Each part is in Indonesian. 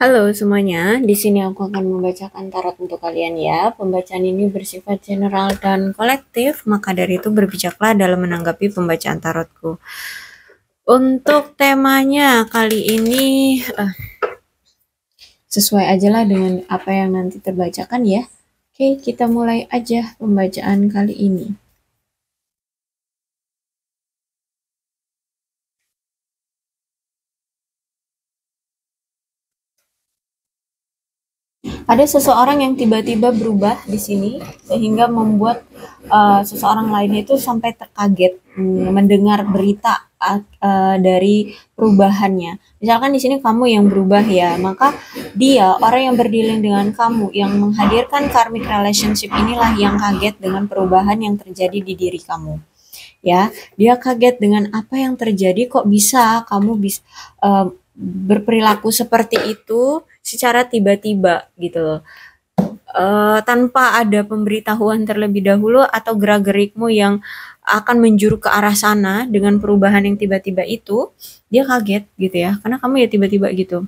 Halo semuanya, di sini aku akan membacakan tarot untuk kalian ya. Pembacaan ini bersifat general dan kolektif, maka dari itu berbijaklah dalam menanggapi pembacaan tarotku. Untuk temanya kali ini uh, sesuai ajalah dengan apa yang nanti terbacakan ya. Oke, kita mulai aja pembacaan kali ini. Ada seseorang yang tiba-tiba berubah di sini sehingga membuat uh, seseorang lainnya itu sampai terkaget hmm, mendengar berita uh, dari perubahannya. Misalkan di sini kamu yang berubah ya, maka dia orang yang berdealing dengan kamu yang menghadirkan karmic relationship inilah yang kaget dengan perubahan yang terjadi di diri kamu ya dia kaget dengan apa yang terjadi kok bisa kamu bisa uh, eh, berperilaku seperti itu secara tiba-tiba gitu loh uh, tanpa ada pemberitahuan terlebih dahulu atau gerak-gerikmu yang akan menjuru ke arah sana dengan perubahan yang tiba-tiba itu, dia kaget gitu ya, karena kamu ya tiba-tiba gitu.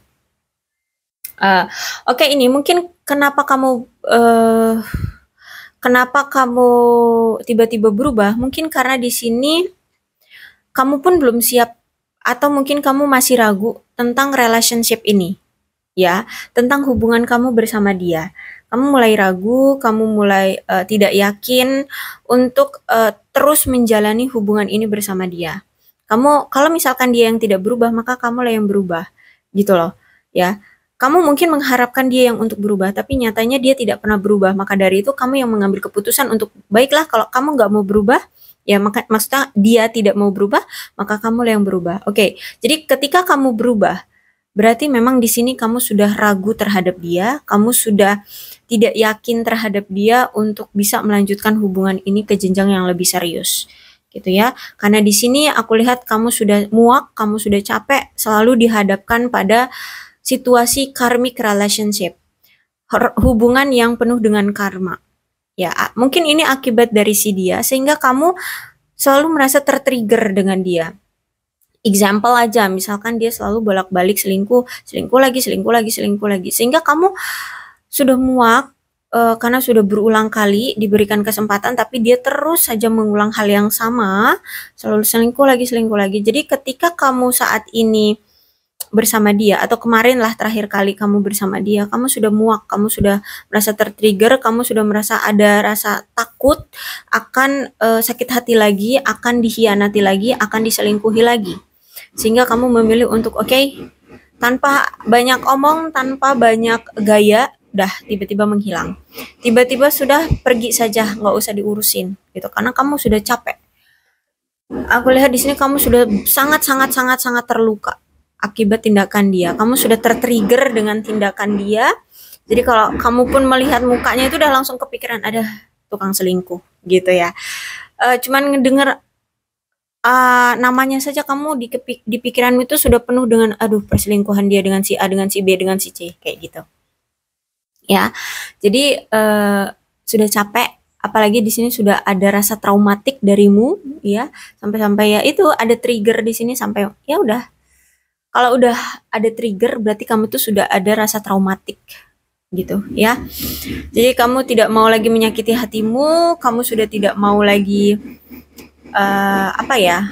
Uh, Oke, okay, ini mungkin kenapa kamu uh, kenapa kamu tiba-tiba berubah? Mungkin karena di sini kamu pun belum siap atau mungkin kamu masih ragu tentang relationship ini. Ya, tentang hubungan kamu bersama dia. Kamu mulai ragu, kamu mulai uh, tidak yakin untuk uh, terus menjalani hubungan ini bersama dia. Kamu kalau misalkan dia yang tidak berubah, maka kamu lah yang berubah. Gitu loh. Ya. Kamu mungkin mengharapkan dia yang untuk berubah, tapi nyatanya dia tidak pernah berubah. Maka dari itu kamu yang mengambil keputusan untuk baiklah kalau kamu nggak mau berubah, ya maka maksudnya dia tidak mau berubah, maka kamu yang berubah. Oke, okay. jadi ketika kamu berubah, berarti memang di sini kamu sudah ragu terhadap dia, kamu sudah tidak yakin terhadap dia untuk bisa melanjutkan hubungan ini ke jenjang yang lebih serius gitu ya. Karena di sini aku lihat kamu sudah muak, kamu sudah capek, selalu dihadapkan pada situasi karmic relationship, hubungan yang penuh dengan karma. Ya, mungkin ini akibat dari si dia sehingga kamu selalu merasa tertrigger dengan dia. Example aja, misalkan dia selalu bolak-balik selingkuh, selingkuh lagi, selingkuh lagi, selingkuh lagi, sehingga kamu sudah muak e, karena sudah berulang kali diberikan kesempatan, tapi dia terus saja mengulang hal yang sama, selalu selingkuh lagi, selingkuh lagi. Jadi ketika kamu saat ini bersama dia atau kemarin lah terakhir kali kamu bersama dia kamu sudah muak kamu sudah merasa tertrigger kamu sudah merasa ada rasa takut akan uh, sakit hati lagi akan dihianati lagi akan diselingkuhi lagi sehingga kamu memilih untuk oke okay, tanpa banyak omong tanpa banyak gaya udah tiba-tiba menghilang tiba-tiba sudah pergi saja nggak usah diurusin gitu karena kamu sudah capek aku lihat di sini kamu sudah sangat sangat sangat sangat terluka akibat tindakan dia. Kamu sudah tertrigger dengan tindakan dia. Jadi kalau kamu pun melihat mukanya itu udah langsung kepikiran ada tukang selingkuh gitu ya. Uh, cuman ngedenger uh, namanya saja kamu di, kepik di pikiranmu itu sudah penuh dengan aduh perselingkuhan dia dengan si A dengan si B dengan si C kayak gitu ya jadi uh, sudah capek apalagi di sini sudah ada rasa traumatik darimu ya sampai-sampai ya itu ada trigger di sini sampai ya udah kalau udah ada trigger berarti kamu tuh sudah ada rasa traumatik gitu ya. Jadi kamu tidak mau lagi menyakiti hatimu, kamu sudah tidak mau lagi uh, apa ya?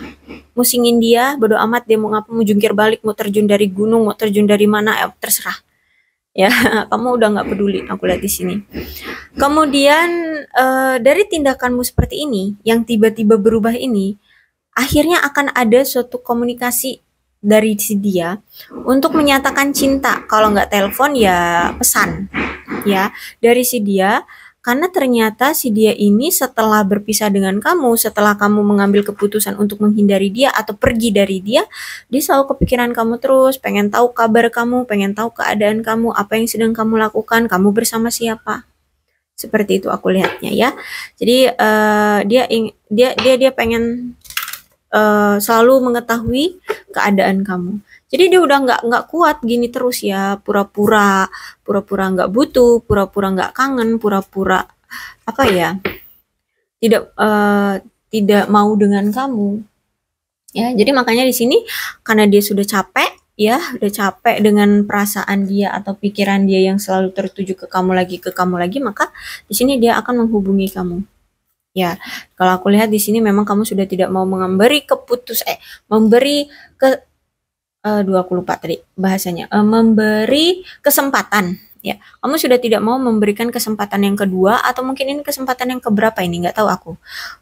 musingin dia, bodo amat dia mau ngapa mau jungkir balik, mau terjun dari gunung, mau terjun dari mana, eh, terserah. Ya, kamu udah nggak peduli aku lihat di sini. Kemudian uh, dari tindakanmu seperti ini yang tiba-tiba berubah ini, akhirnya akan ada suatu komunikasi dari si dia untuk menyatakan cinta. Kalau nggak telepon ya pesan ya dari si dia karena ternyata si dia ini setelah berpisah dengan kamu, setelah kamu mengambil keputusan untuk menghindari dia atau pergi dari dia, dia selalu kepikiran kamu terus, pengen tahu kabar kamu, pengen tahu keadaan kamu, apa yang sedang kamu lakukan, kamu bersama siapa. Seperti itu aku lihatnya ya. Jadi uh, dia ing dia dia dia pengen uh, selalu mengetahui keadaan kamu. Jadi dia udah nggak nggak kuat gini terus ya, pura-pura, pura-pura nggak butuh, pura-pura nggak kangen, pura-pura apa ya, tidak uh, tidak mau dengan kamu. Ya, jadi makanya di sini karena dia sudah capek, ya udah capek dengan perasaan dia atau pikiran dia yang selalu tertuju ke kamu lagi ke kamu lagi maka di sini dia akan menghubungi kamu Ya, kalau aku lihat di sini memang kamu sudah tidak mau memberi keputus eh memberi ke eh dua aku lupa tadi bahasanya eh, memberi kesempatan ya. Kamu sudah tidak mau memberikan kesempatan yang kedua atau mungkin ini kesempatan yang keberapa ini nggak tahu aku.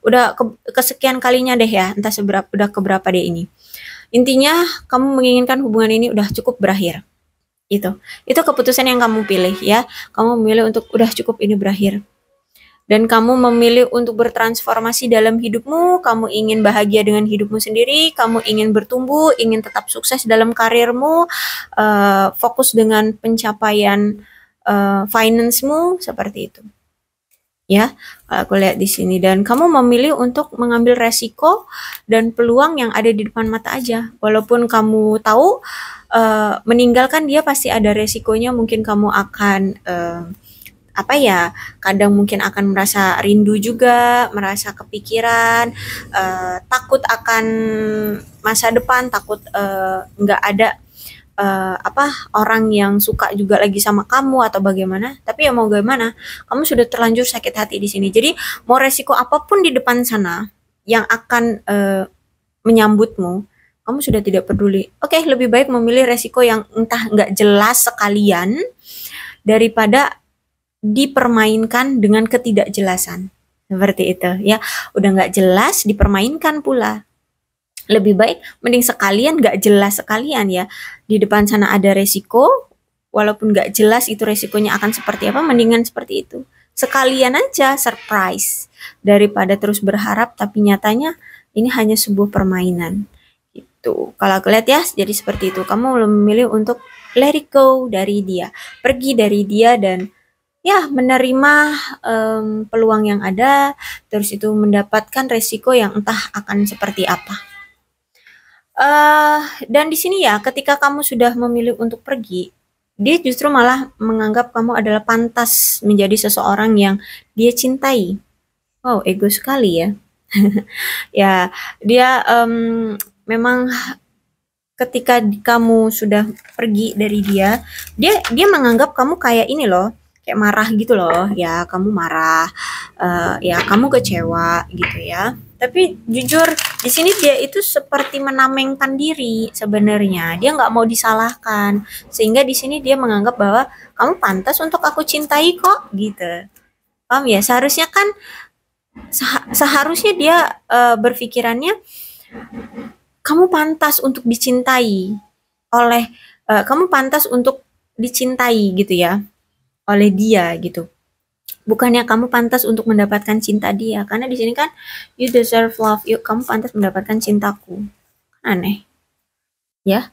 Udah ke, kesekian kalinya deh ya, entah seberapa udah keberapa deh ini. Intinya kamu menginginkan hubungan ini udah cukup berakhir. Itu. Itu keputusan yang kamu pilih ya. Kamu memilih untuk udah cukup ini berakhir dan kamu memilih untuk bertransformasi dalam hidupmu, kamu ingin bahagia dengan hidupmu sendiri, kamu ingin bertumbuh, ingin tetap sukses dalam karirmu, uh, fokus dengan pencapaian uh, finance-mu seperti itu. Ya, kalau aku lihat di sini dan kamu memilih untuk mengambil resiko dan peluang yang ada di depan mata aja. Walaupun kamu tahu uh, meninggalkan dia pasti ada resikonya, mungkin kamu akan uh, apa ya kadang mungkin akan merasa rindu juga merasa kepikiran uh, takut akan masa depan takut eh, nggak uh, ada uh, apa orang yang suka juga lagi sama kamu atau bagaimana tapi ya mau gimana kamu sudah terlanjur sakit hati di sini jadi mau resiko apapun di depan sana yang akan uh, menyambutmu kamu sudah tidak peduli oke okay, lebih baik memilih resiko yang entah nggak jelas sekalian daripada dipermainkan dengan ketidakjelasan seperti itu ya udah nggak jelas dipermainkan pula lebih baik mending sekalian nggak jelas sekalian ya di depan sana ada resiko walaupun nggak jelas itu resikonya akan seperti apa mendingan seperti itu sekalian aja surprise daripada terus berharap tapi nyatanya ini hanya sebuah permainan itu kalau aku lihat ya jadi seperti itu kamu memilih untuk let it go dari dia pergi dari dia dan ya menerima um, peluang yang ada, terus itu mendapatkan resiko yang entah akan seperti apa. Uh, dan di sini ya, ketika kamu sudah memilih untuk pergi, dia justru malah menganggap kamu adalah pantas menjadi seseorang yang dia cintai. Wow, ego sekali ya. ya, dia um, memang ketika kamu sudah pergi dari dia, dia dia menganggap kamu kayak ini loh kayak marah gitu loh ya kamu marah uh, ya kamu kecewa gitu ya tapi jujur di sini dia itu seperti menamengkan diri sebenarnya dia nggak mau disalahkan sehingga di sini dia menganggap bahwa kamu pantas untuk aku cintai kok gitu paham ya seharusnya kan seharusnya dia uh, berpikirannya kamu pantas untuk dicintai oleh uh, kamu pantas untuk dicintai gitu ya oleh dia gitu. Bukannya kamu pantas untuk mendapatkan cinta dia, karena di sini kan you deserve love, you kamu pantas mendapatkan cintaku. Aneh, ya.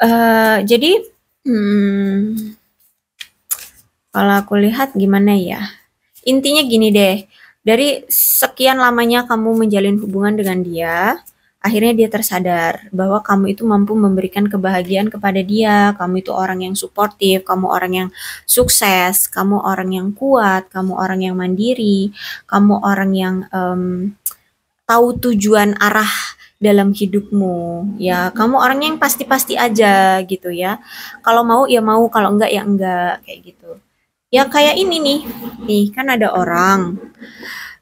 Uh, jadi, hmm, kalau aku lihat gimana ya? Intinya gini deh, dari sekian lamanya kamu menjalin hubungan dengan dia, Akhirnya dia tersadar bahwa kamu itu mampu memberikan kebahagiaan kepada dia. Kamu itu orang yang suportif, kamu orang yang sukses, kamu orang yang kuat, kamu orang yang mandiri, kamu orang yang um, tahu tujuan arah dalam hidupmu ya mm-hmm. kamu orang yang pasti-pasti aja gitu ya kalau mau ya mau kalau enggak ya enggak kayak gitu ya kayak ini nih nih kan ada orang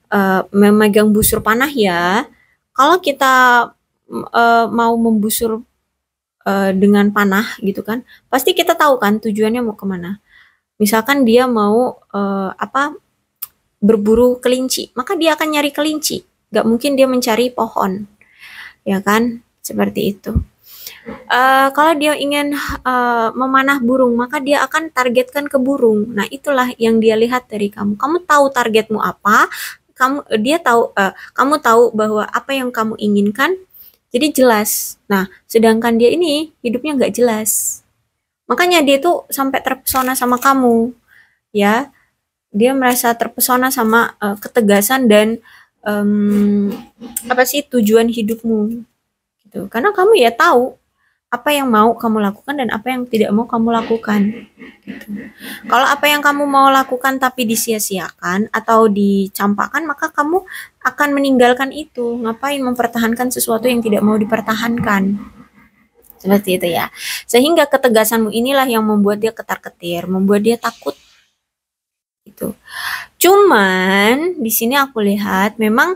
uh, memegang busur panah ya kalau kita uh, mau membusur uh, dengan panah gitu kan, pasti kita tahu kan tujuannya mau kemana. Misalkan dia mau uh, apa berburu kelinci, maka dia akan nyari kelinci. nggak mungkin dia mencari pohon, ya kan? Seperti itu. Uh, kalau dia ingin uh, memanah burung, maka dia akan targetkan ke burung. Nah, itulah yang dia lihat dari kamu. Kamu tahu targetmu apa? Kamu dia tahu uh, kamu tahu bahwa apa yang kamu inginkan jadi jelas. Nah, sedangkan dia ini hidupnya nggak jelas. Makanya dia tuh sampai terpesona sama kamu, ya. Dia merasa terpesona sama uh, ketegasan dan um, apa sih tujuan hidupmu, gitu. Karena kamu ya tahu apa yang mau kamu lakukan dan apa yang tidak mau kamu lakukan. Gitu. Kalau apa yang kamu mau lakukan tapi disia-siakan atau dicampakkan, maka kamu akan meninggalkan itu. Ngapain mempertahankan sesuatu yang tidak mau dipertahankan? Seperti itu ya. Sehingga ketegasanmu inilah yang membuat dia ketar-ketir, membuat dia takut. Itu. Cuman di sini aku lihat memang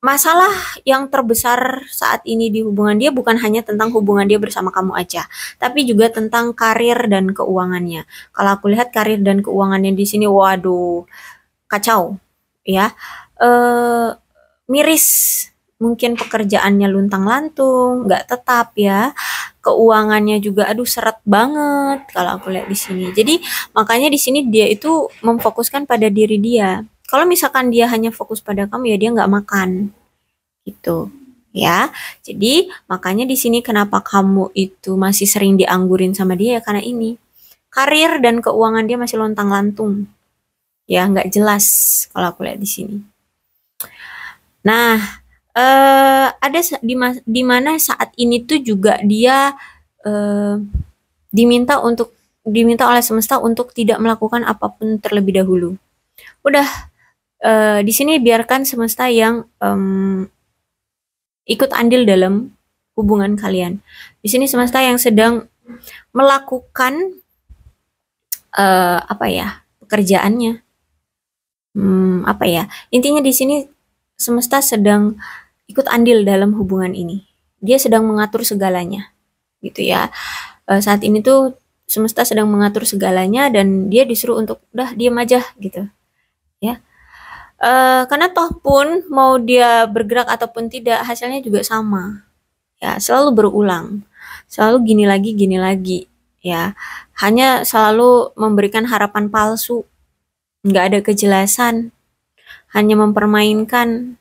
masalah yang terbesar saat ini di hubungan dia bukan hanya tentang hubungan dia bersama kamu aja, tapi juga tentang karir dan keuangannya. Kalau aku lihat karir dan keuangannya di sini, waduh, kacau, ya, e, miris. Mungkin pekerjaannya luntang lantung, nggak tetap ya. Keuangannya juga, aduh, seret banget kalau aku lihat di sini. Jadi makanya di sini dia itu memfokuskan pada diri dia kalau misalkan dia hanya fokus pada kamu ya dia nggak makan gitu ya. Jadi makanya di sini kenapa kamu itu masih sering dianggurin sama dia ya karena ini karir dan keuangan dia masih lontang lantung ya nggak jelas kalau aku lihat di sini. Nah eh, ada di, di mana saat ini tuh juga dia eh, diminta untuk diminta oleh semesta untuk tidak melakukan apapun terlebih dahulu. Udah Eh, di sini biarkan semesta yang um, ikut andil dalam hubungan kalian. Di sini semesta yang sedang melakukan uh, apa ya pekerjaannya, hmm, apa ya intinya di sini semesta sedang ikut andil dalam hubungan ini. Dia sedang mengatur segalanya, gitu ya. Uh, saat ini tuh semesta sedang mengatur segalanya dan dia disuruh untuk udah diam aja gitu, ya Uh, karena toh pun mau dia bergerak ataupun tidak hasilnya juga sama ya selalu berulang selalu gini lagi gini lagi ya hanya selalu memberikan harapan palsu nggak ada kejelasan hanya mempermainkan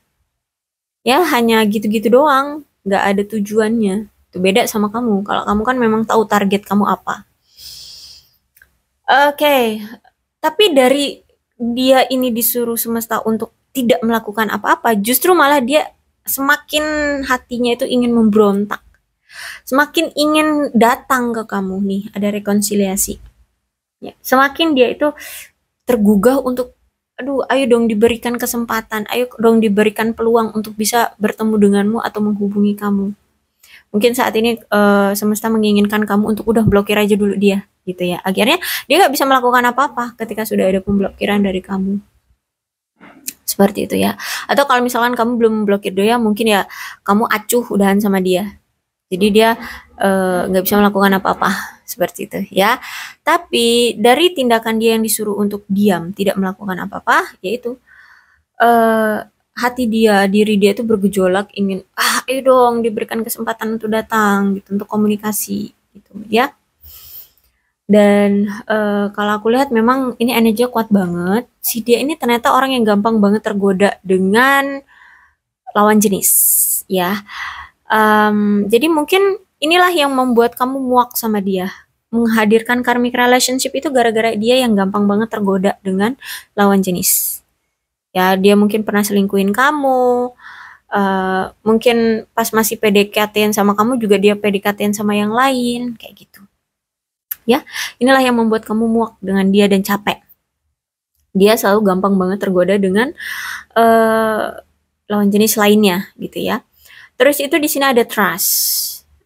ya hanya gitu-gitu doang nggak ada tujuannya itu beda sama kamu kalau kamu kan memang tahu target kamu apa oke okay. tapi dari dia ini disuruh semesta untuk tidak melakukan apa-apa, justru malah dia semakin hatinya itu ingin memberontak. Semakin ingin datang ke kamu nih, ada rekonsiliasi. Ya, semakin dia itu tergugah untuk aduh ayo dong diberikan kesempatan, ayo dong diberikan peluang untuk bisa bertemu denganmu atau menghubungi kamu. Mungkin saat ini uh, semesta menginginkan kamu untuk udah blokir aja dulu dia gitu ya akhirnya dia nggak bisa melakukan apa-apa ketika sudah ada pemblokiran dari kamu seperti itu ya atau kalau misalkan kamu belum blokir dia mungkin ya kamu acuh udahan sama dia jadi dia eh, nggak uh, bisa melakukan apa-apa seperti itu ya tapi dari tindakan dia yang disuruh untuk diam tidak melakukan apa-apa yaitu uh, hati dia diri dia itu bergejolak ingin ah ayo dong diberikan kesempatan untuk datang gitu untuk komunikasi gitu ya dan uh, kalau aku lihat memang ini energinya kuat banget si dia ini ternyata orang yang gampang banget tergoda dengan lawan jenis ya um, jadi mungkin inilah yang membuat kamu muak sama dia menghadirkan karmic relationship itu gara-gara dia yang gampang banget tergoda dengan lawan jenis ya dia mungkin pernah selingkuhin kamu uh, mungkin pas masih PDKT-an sama kamu juga dia PDKT-an sama yang lain kayak gitu ya. Inilah yang membuat kamu muak dengan dia dan capek. Dia selalu gampang banget tergoda dengan uh, lawan jenis lainnya gitu ya. Terus itu di sini ada trust.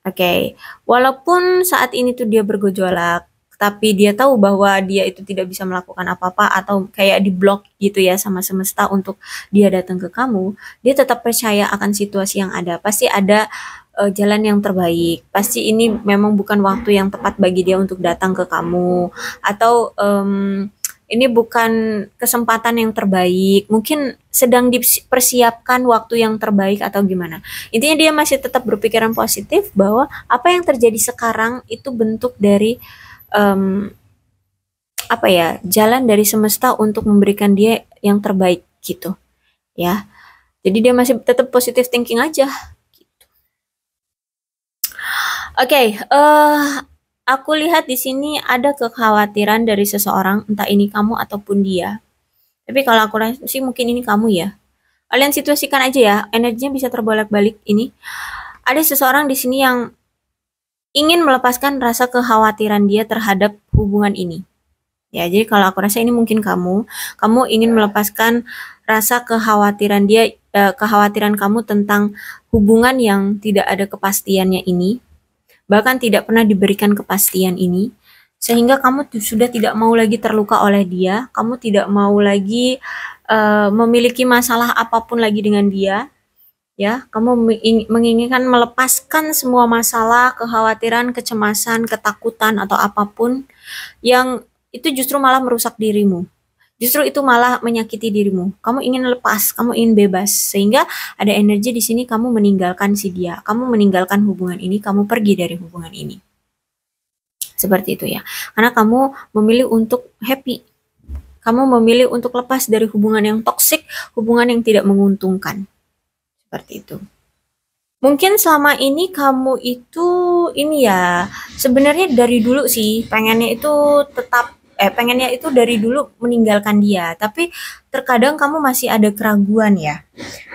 Oke. Okay. Walaupun saat ini tuh dia bergejolak tapi dia tahu bahwa dia itu tidak bisa melakukan apa-apa atau kayak di diblok gitu ya sama semesta untuk dia datang ke kamu, dia tetap percaya akan situasi yang ada. Pasti ada uh, jalan yang terbaik. Pasti ini memang bukan waktu yang tepat bagi dia untuk datang ke kamu atau um, ini bukan kesempatan yang terbaik. Mungkin sedang dipersiapkan waktu yang terbaik atau gimana. Intinya dia masih tetap berpikiran positif bahwa apa yang terjadi sekarang itu bentuk dari um, apa ya jalan dari semesta untuk memberikan dia yang terbaik gitu ya. Jadi dia masih tetap positif thinking aja Oke, okay, uh, eh, aku lihat di sini ada kekhawatiran dari seseorang, entah ini kamu ataupun dia. Tapi kalau aku sih mungkin ini kamu ya. Kalian situasikan aja ya, energinya bisa terbolak-balik ini. Ada seseorang di sini yang ingin melepaskan rasa kekhawatiran dia terhadap hubungan ini. Ya, jadi kalau aku rasa ini mungkin kamu, kamu ingin melepaskan rasa kekhawatiran dia eh, kekhawatiran kamu tentang hubungan yang tidak ada kepastiannya ini bahkan tidak pernah diberikan kepastian ini, sehingga kamu sudah tidak mau lagi terluka oleh dia, kamu tidak mau lagi uh, memiliki masalah apapun lagi dengan dia, ya kamu menginginkan melepaskan semua masalah kekhawatiran kecemasan ketakutan atau apapun yang itu justru malah merusak dirimu justru itu malah menyakiti dirimu. Kamu ingin lepas, kamu ingin bebas, sehingga ada energi di sini kamu meninggalkan si dia, kamu meninggalkan hubungan ini, kamu pergi dari hubungan ini. Seperti itu ya, karena kamu memilih untuk happy, kamu memilih untuk lepas dari hubungan yang toksik, hubungan yang tidak menguntungkan. Seperti itu. Mungkin selama ini kamu itu ini ya, sebenarnya dari dulu sih pengennya itu tetap eh pengennya itu dari dulu meninggalkan dia tapi terkadang kamu masih ada keraguan ya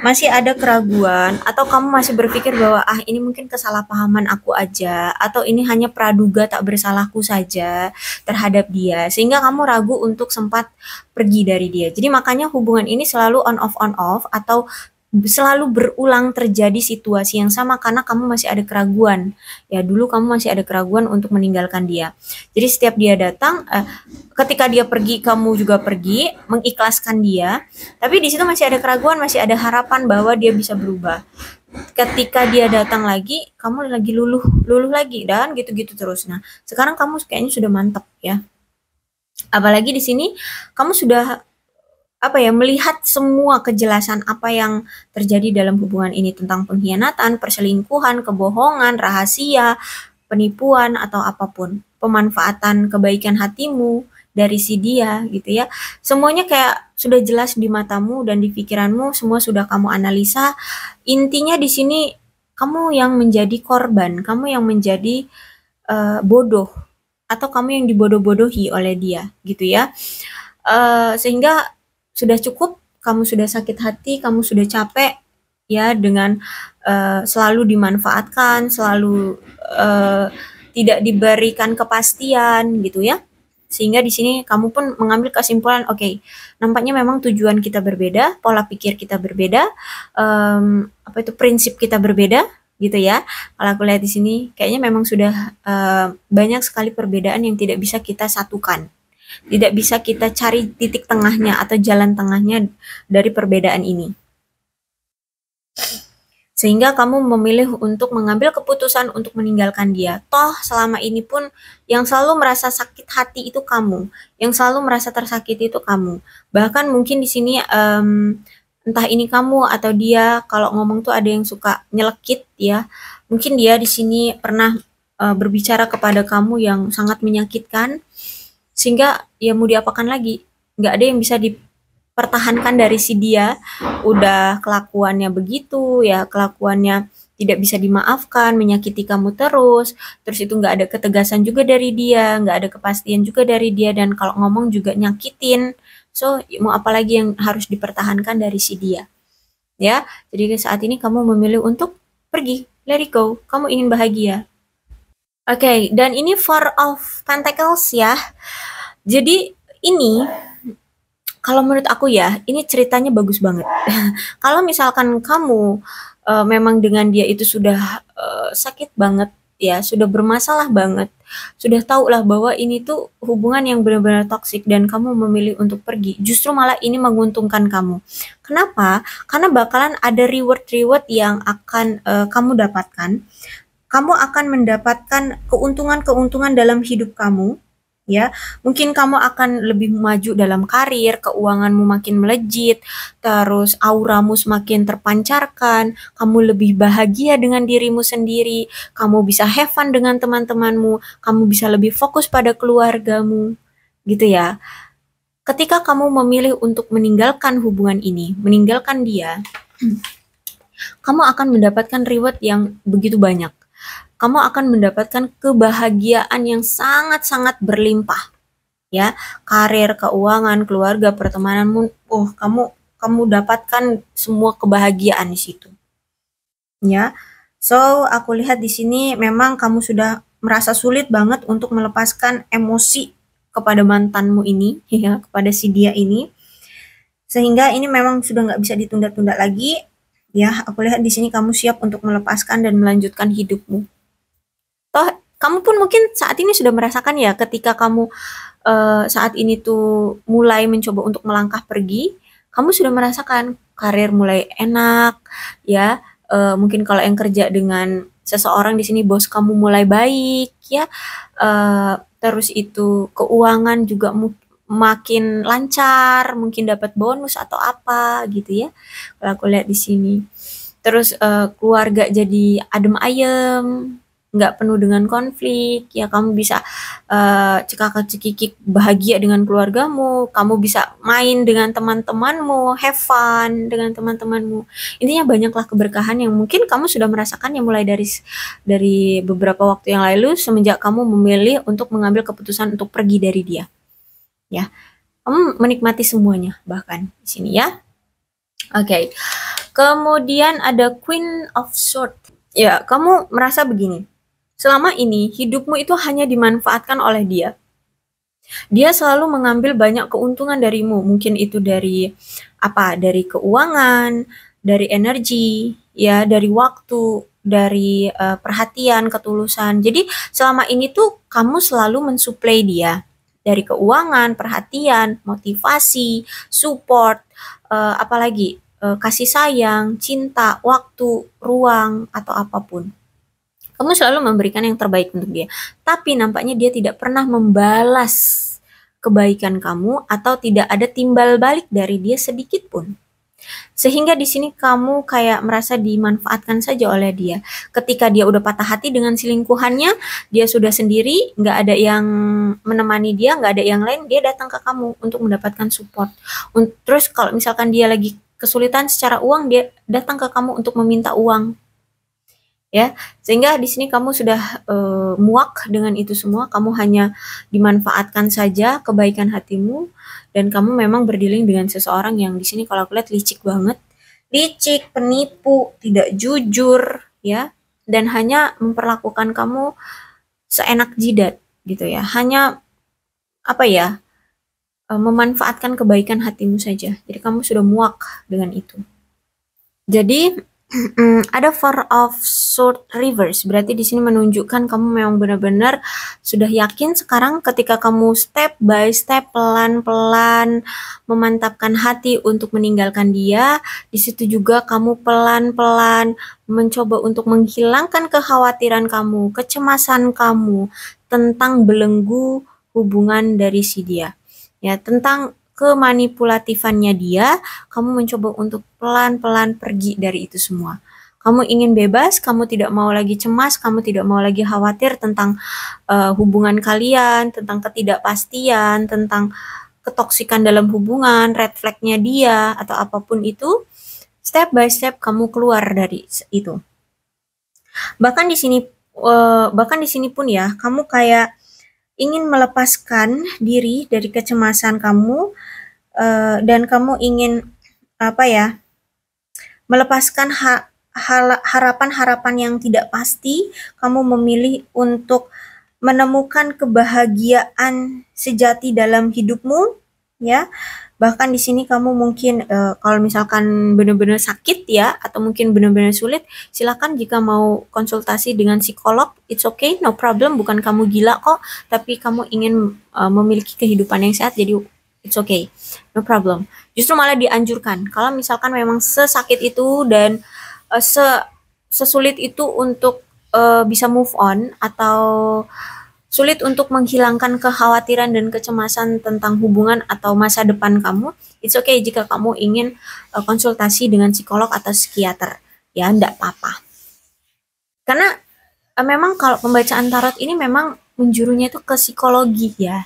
masih ada keraguan atau kamu masih berpikir bahwa ah ini mungkin kesalahpahaman aku aja atau ini hanya praduga tak bersalahku saja terhadap dia sehingga kamu ragu untuk sempat pergi dari dia jadi makanya hubungan ini selalu on off on off atau selalu berulang terjadi situasi yang sama karena kamu masih ada keraguan. Ya, dulu kamu masih ada keraguan untuk meninggalkan dia. Jadi setiap dia datang, eh, ketika dia pergi, kamu juga pergi, mengikhlaskan dia. Tapi di situ masih ada keraguan, masih ada harapan bahwa dia bisa berubah. Ketika dia datang lagi, kamu lagi luluh, luluh lagi dan gitu-gitu terus. Nah, sekarang kamu kayaknya sudah mantap ya. Apalagi di sini kamu sudah apa ya melihat semua kejelasan apa yang terjadi dalam hubungan ini tentang pengkhianatan, perselingkuhan, kebohongan, rahasia, penipuan atau apapun, pemanfaatan kebaikan hatimu dari si dia gitu ya. Semuanya kayak sudah jelas di matamu dan di pikiranmu, semua sudah kamu analisa. Intinya di sini kamu yang menjadi korban, kamu yang menjadi uh, bodoh atau kamu yang dibodoh-bodohi oleh dia gitu ya. Uh, sehingga sudah cukup, kamu sudah sakit hati, kamu sudah capek ya dengan uh, selalu dimanfaatkan, selalu uh, tidak diberikan kepastian gitu ya. Sehingga di sini kamu pun mengambil kesimpulan, oke, okay, nampaknya memang tujuan kita berbeda, pola pikir kita berbeda, um, apa itu prinsip kita berbeda gitu ya. Kalau aku lihat di sini kayaknya memang sudah uh, banyak sekali perbedaan yang tidak bisa kita satukan tidak bisa kita cari titik tengahnya atau jalan tengahnya dari perbedaan ini. Sehingga kamu memilih untuk mengambil keputusan untuk meninggalkan dia. Toh selama ini pun yang selalu merasa sakit hati itu kamu, yang selalu merasa tersakiti itu kamu. Bahkan mungkin di sini um, entah ini kamu atau dia kalau ngomong tuh ada yang suka nyelekit ya. Mungkin dia di sini pernah uh, berbicara kepada kamu yang sangat menyakitkan sehingga ya mau diapakan lagi nggak ada yang bisa dipertahankan dari si dia udah kelakuannya begitu ya kelakuannya tidak bisa dimaafkan, menyakiti kamu terus, terus itu nggak ada ketegasan juga dari dia, nggak ada kepastian juga dari dia, dan kalau ngomong juga nyakitin. So, mau apa lagi yang harus dipertahankan dari si dia. Ya, jadi saat ini kamu memilih untuk pergi, let it go. Kamu ingin bahagia, okay, dan ini Four of Pentacles ya. Jadi ini kalau menurut aku ya, ini ceritanya bagus banget. kalau misalkan kamu uh, memang dengan dia itu sudah uh, sakit banget ya, sudah bermasalah banget, sudah tahu lah bahwa ini tuh hubungan yang benar-benar toksik dan kamu memilih untuk pergi, justru malah ini menguntungkan kamu. Kenapa? Karena bakalan ada reward-reward yang akan uh, kamu dapatkan kamu akan mendapatkan keuntungan-keuntungan dalam hidup kamu ya mungkin kamu akan lebih maju dalam karir keuanganmu makin melejit terus auramu semakin terpancarkan kamu lebih bahagia dengan dirimu sendiri kamu bisa have fun dengan teman-temanmu kamu bisa lebih fokus pada keluargamu gitu ya ketika kamu memilih untuk meninggalkan hubungan ini meninggalkan dia hmm. kamu akan mendapatkan reward yang begitu banyak kamu akan mendapatkan kebahagiaan yang sangat-sangat berlimpah. Ya, karir, keuangan, keluarga, pertemananmu, oh, kamu kamu dapatkan semua kebahagiaan di situ. Ya. So, aku lihat di sini memang kamu sudah merasa sulit banget untuk melepaskan emosi kepada mantanmu ini, ya, kepada si dia ini. Sehingga ini memang sudah nggak bisa ditunda-tunda lagi. Ya, aku lihat di sini kamu siap untuk melepaskan dan melanjutkan hidupmu kamu pun mungkin saat ini sudah merasakan ya ketika kamu uh, saat ini tuh mulai mencoba untuk melangkah pergi, kamu sudah merasakan karir mulai enak ya. Uh, mungkin kalau yang kerja dengan seseorang di sini bos kamu mulai baik ya. Uh, terus itu keuangan juga makin lancar, mungkin dapat bonus atau apa gitu ya. Kalau aku lihat di sini. Terus uh, keluarga jadi adem ayem nggak penuh dengan konflik ya kamu bisa uh, eh, cekakak cekikik bahagia dengan keluargamu kamu bisa main dengan teman-temanmu have fun dengan teman-temanmu intinya banyaklah keberkahan yang mungkin kamu sudah merasakan yang mulai dari dari beberapa waktu yang lalu semenjak kamu memilih untuk mengambil keputusan untuk pergi dari dia ya kamu menikmati semuanya bahkan di sini ya oke okay. kemudian ada queen of sword ya kamu merasa begini Selama ini, hidupmu itu hanya dimanfaatkan oleh dia. Dia selalu mengambil banyak keuntungan darimu, mungkin itu dari apa? Dari keuangan, dari energi, ya, dari waktu, dari uh, perhatian, ketulusan. Jadi, selama ini tuh kamu selalu mensuplai dia dari keuangan, perhatian, motivasi, support, uh, apalagi uh, kasih sayang, cinta, waktu, ruang, atau apapun. Kamu selalu memberikan yang terbaik untuk dia, tapi nampaknya dia tidak pernah membalas kebaikan kamu atau tidak ada timbal balik dari dia sedikit pun. Sehingga di sini kamu kayak merasa dimanfaatkan saja oleh dia. Ketika dia udah patah hati dengan selingkuhannya, dia sudah sendiri, nggak ada yang menemani dia, nggak ada yang lain, dia datang ke kamu untuk mendapatkan support. Terus kalau misalkan dia lagi kesulitan secara uang, dia datang ke kamu untuk meminta uang ya sehingga di sini kamu sudah e, muak dengan itu semua kamu hanya dimanfaatkan saja kebaikan hatimu dan kamu memang berdiling dengan seseorang yang di sini kalau aku lihat licik banget licik penipu tidak jujur ya dan hanya memperlakukan kamu seenak jidat gitu ya hanya apa ya e, memanfaatkan kebaikan hatimu saja jadi kamu sudah muak dengan itu jadi Mm, ada four of sword reverse. Berarti di sini menunjukkan kamu memang benar-benar sudah yakin sekarang ketika kamu step by step pelan-pelan memantapkan hati untuk meninggalkan dia, di situ juga kamu pelan-pelan mencoba untuk menghilangkan kekhawatiran kamu, kecemasan kamu tentang belenggu hubungan dari si dia. Ya, tentang kemanipulatifannya dia, kamu mencoba untuk pelan-pelan pergi dari itu semua. Kamu ingin bebas, kamu tidak mau lagi cemas, kamu tidak mau lagi khawatir tentang uh, hubungan kalian, tentang ketidakpastian, tentang ketoksikan dalam hubungan, red flagnya dia atau apapun itu. Step by step kamu keluar dari itu. Bahkan di sini uh, bahkan di sini pun ya, kamu kayak ingin melepaskan diri dari kecemasan kamu uh, dan kamu ingin apa ya melepaskan ha harapan-harapan yang tidak pasti, kamu memilih untuk menemukan kebahagiaan sejati dalam hidupmu, ya bahkan di sini kamu mungkin uh, kalau misalkan benar-benar sakit ya atau mungkin benar-benar sulit silakan jika mau konsultasi dengan psikolog it's okay no problem bukan kamu gila kok tapi kamu ingin uh, memiliki kehidupan yang sehat jadi it's okay no problem justru malah dianjurkan kalau misalkan memang sesakit itu dan uh, se sesulit itu untuk uh, bisa move on atau sulit untuk menghilangkan kekhawatiran dan kecemasan tentang hubungan atau masa depan kamu, it's okay jika kamu ingin eh, konsultasi dengan psikolog atau psikiater. Ya, enggak apa-apa. Karena uh, memang kalau pembacaan tarot ini memang menjurunya itu ke psikologi ya.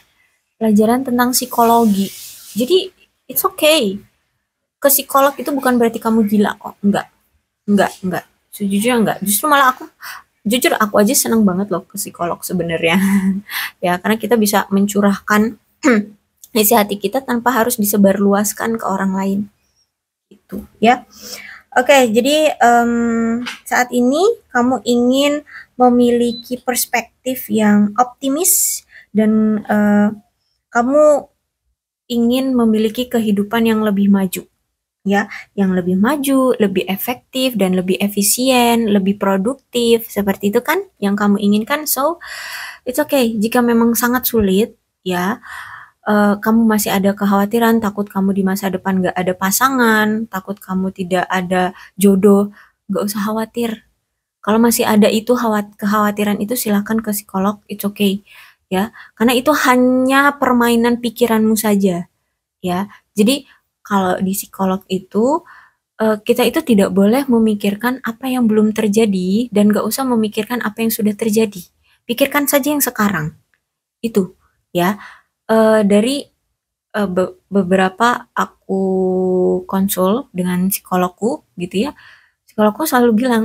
Pelajaran tentang psikologi. Jadi, it's okay. Ke psikolog itu bukan berarti kamu gila kok. Enggak. Enggak, enggak. Sejujurnya enggak. Justru malah aku jujur aku aja seneng banget loh ke psikolog sebenarnya ya karena kita bisa mencurahkan isi hati kita tanpa harus disebarluaskan ke orang lain itu ya oke jadi um, saat ini kamu ingin memiliki perspektif yang optimis dan uh, kamu ingin memiliki kehidupan yang lebih maju ya yang lebih maju, lebih efektif dan lebih efisien, lebih produktif seperti itu kan yang kamu inginkan. So it's okay jika memang sangat sulit ya uh, kamu masih ada kekhawatiran takut kamu di masa depan gak ada pasangan, takut kamu tidak ada jodoh, gak usah khawatir. Kalau masih ada itu khawat kekhawatiran itu silahkan ke psikolog, it's okay ya karena itu hanya permainan pikiranmu saja ya. Jadi kalau di psikolog itu eh, kita itu tidak boleh memikirkan apa yang belum terjadi dan gak usah memikirkan apa yang sudah terjadi. Pikirkan saja yang sekarang. Itu ya. Eh, dari eh, beberapa aku konsul dengan psikologku gitu ya. Psikologku selalu bilang,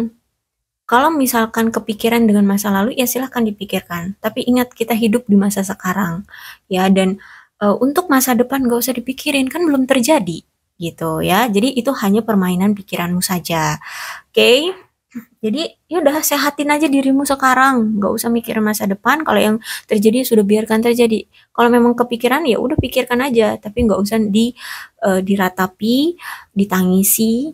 kalau misalkan kepikiran dengan masa lalu ya silahkan dipikirkan. Tapi ingat kita hidup di masa sekarang ya dan uh, untuk masa depan gak usah dipikirin kan belum terjadi gitu ya. Jadi itu hanya permainan pikiranmu saja. Oke. Okay? Jadi ya udah sehatin aja dirimu sekarang, nggak usah mikir masa depan. Kalau yang terjadi ya sudah biarkan terjadi. Kalau memang kepikiran ya udah pikirkan aja, tapi nggak usah di uh, diratapi, ditangisi,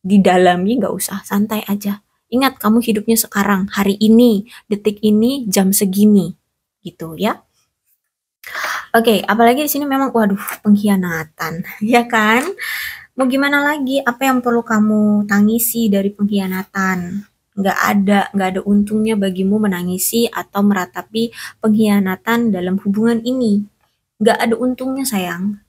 didalami, nggak usah. Santai aja. Ingat kamu hidupnya sekarang, hari ini, detik ini, jam segini, gitu ya. Oke, apalagi di sini memang waduh pengkhianatan, ya kan? Mau gimana lagi? Apa yang perlu kamu tangisi dari pengkhianatan? nggak ada nggak ada untungnya bagimu menangisi atau meratapi pengkhianatan dalam hubungan ini nggak ada untungnya sayang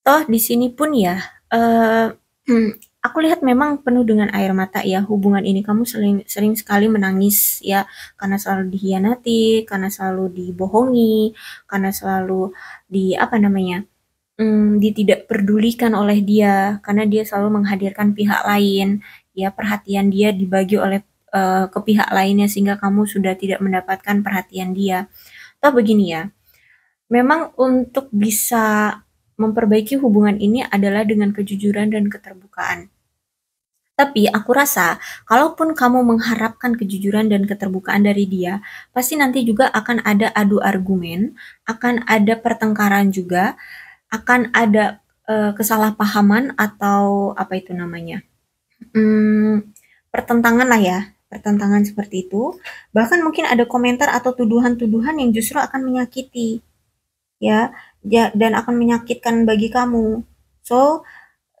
toh di sini pun ya uh, Aku lihat memang penuh dengan air mata ya hubungan ini kamu sering sering sekali menangis ya karena selalu dikhianati karena selalu dibohongi, karena selalu di apa namanya? Hmm, tidak pedulikan oleh dia karena dia selalu menghadirkan pihak lain ya perhatian dia dibagi oleh uh, ke pihak lainnya sehingga kamu sudah tidak mendapatkan perhatian dia. atau begini ya. Memang untuk bisa memperbaiki hubungan ini adalah dengan kejujuran dan keterbukaan. Tapi aku rasa, kalaupun kamu mengharapkan kejujuran dan keterbukaan dari dia, pasti nanti juga akan ada adu argumen, akan ada pertengkaran juga, akan ada uh, kesalahpahaman atau apa itu namanya, hmm, pertentangan lah ya, pertentangan seperti itu. Bahkan mungkin ada komentar atau tuduhan-tuduhan yang justru akan menyakiti, ya, ya dan akan menyakitkan bagi kamu. So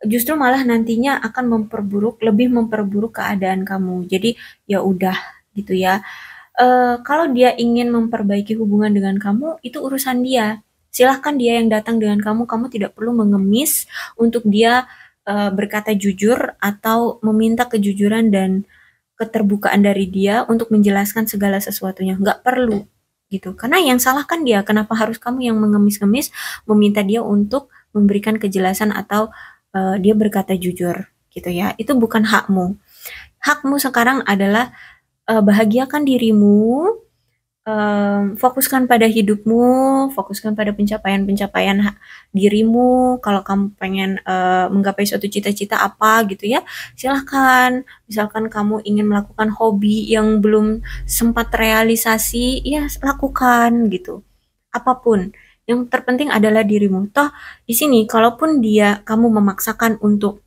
justru malah nantinya akan memperburuk lebih memperburuk keadaan kamu jadi ya udah gitu ya e, kalau dia ingin memperbaiki hubungan dengan kamu itu urusan dia silahkan dia yang datang dengan kamu kamu tidak perlu mengemis untuk dia e, berkata jujur atau meminta kejujuran dan keterbukaan dari dia untuk menjelaskan segala sesuatunya nggak perlu gitu karena yang salah kan dia kenapa harus kamu yang mengemis-ngemis meminta dia untuk memberikan kejelasan atau uh, dia berkata jujur gitu ya. Itu bukan hakmu. Hakmu sekarang adalah uh, bahagiakan dirimu, um, fokuskan pada hidupmu, fokuskan pada pencapaian-pencapaian dirimu. Kalau kamu pengen uh, menggapai suatu cita-cita apa gitu ya, silahkan. Misalkan kamu ingin melakukan hobi yang belum sempat realisasi, ya lakukan gitu. Apapun yang terpenting adalah dirimu. Toh di sini kalaupun dia kamu memaksakan untuk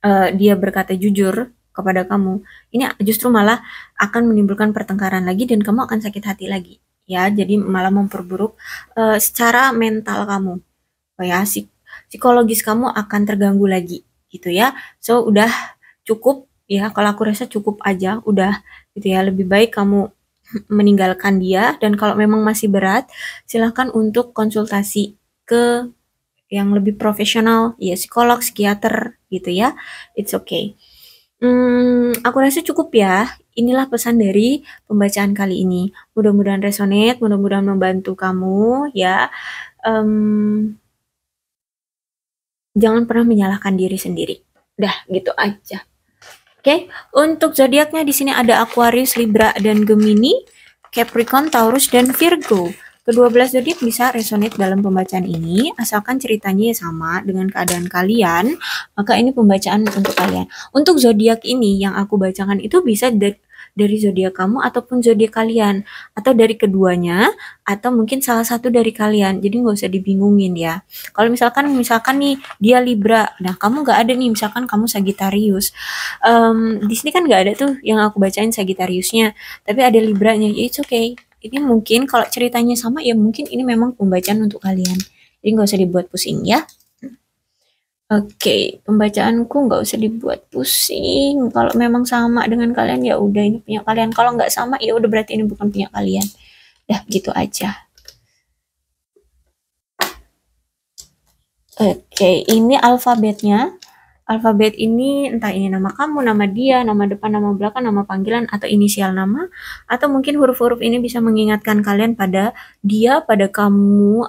uh, dia berkata jujur kepada kamu, ini justru malah akan menimbulkan pertengkaran lagi dan kamu akan sakit hati lagi. Ya, jadi malah memperburuk uh, secara mental kamu. Oh ya, psik psikologis kamu akan terganggu lagi gitu ya. So udah cukup ya kalau aku rasa cukup aja udah gitu ya lebih baik kamu meninggalkan dia dan kalau memang masih berat silahkan untuk konsultasi ke yang lebih profesional ya psikolog psikiater gitu ya it's okay hmm, aku rasa cukup ya inilah pesan dari pembacaan kali ini mudah-mudahan resonate mudah-mudahan membantu kamu ya um, jangan pernah menyalahkan diri sendiri dah gitu aja Oke, okay? untuk zodiaknya di sini ada Aquarius, Libra, dan Gemini, Capricorn, Taurus, dan Virgo. Kedua belas zodiak bisa resonate dalam pembacaan ini, asalkan ceritanya ya sama dengan keadaan kalian, maka ini pembacaan untuk kalian. Untuk zodiak ini yang aku bacakan itu bisa dari zodiak kamu ataupun zodiak kalian atau dari keduanya atau mungkin salah satu dari kalian jadi nggak usah dibingungin ya kalau misalkan misalkan nih dia libra nah kamu nggak ada nih misalkan kamu sagitarius um, di sini kan nggak ada tuh yang aku bacain sagitariusnya tapi ada libranya ya it's okay ini mungkin kalau ceritanya sama ya mungkin ini memang pembacaan untuk kalian jadi nggak usah dibuat pusing ya Oke, pembacaanku nggak usah dibuat pusing. Kalau memang sama dengan kalian ya udah ini punya kalian. Kalau nggak sama ya udah berarti ini bukan punya kalian. Dah gitu aja. Oke, ini alfabetnya. Alfabet ini entah ini nama kamu, nama dia, nama depan, nama belakang, nama panggilan atau inisial nama atau mungkin huruf-huruf ini bisa mengingatkan kalian pada dia, pada kamu,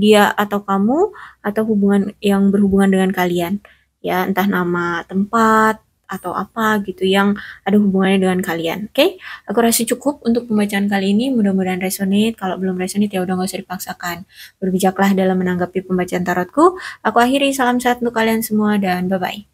dia atau kamu atau hubungan yang berhubungan dengan kalian. Ya, entah nama tempat, atau apa gitu yang ada hubungannya dengan kalian. Oke, okay? aku rasa cukup untuk pembacaan kali ini. Mudah-mudahan resonate. Kalau belum resonate ya udah gak usah dipaksakan. Berbijaklah dalam menanggapi pembacaan tarotku. Aku akhiri salam sehat untuk kalian semua dan bye-bye.